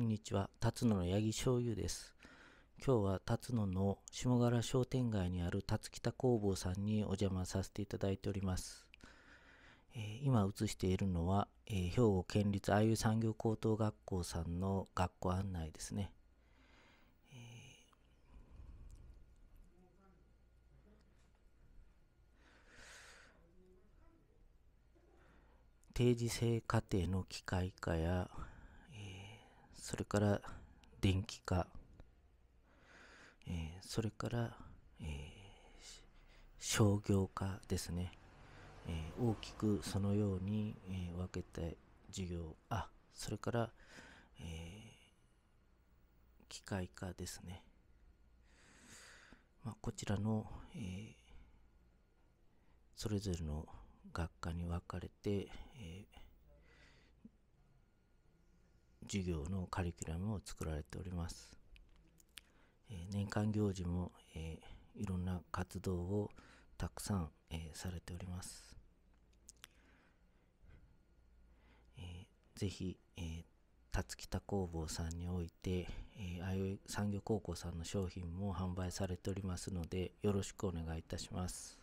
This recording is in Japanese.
こんにちは、辰野の八木醤油です。今日は辰野の下柄商店街にある辰北工房さんにお邪魔させていただいております。えー、今映しているのは、えー、兵庫県立あゆ産業高等学校さんの学校案内ですね。えー、定時制課程の機械化やそれから電気化、えー、それから、えー、商業化ですね、えー、大きくそのように、え分けて授業あそれから、え機械化ですね、まあ、こちらの、えそれぞれの学科に分かれて、えー授業のカリキュラムを作られております。え年間行事も、えいろんな活動をたくさん、えされております。えー、ぜひ、えたつき工房さんにおいて、えー、産業高校さんの商品も販売されておりますので、よろしくお願いいたします。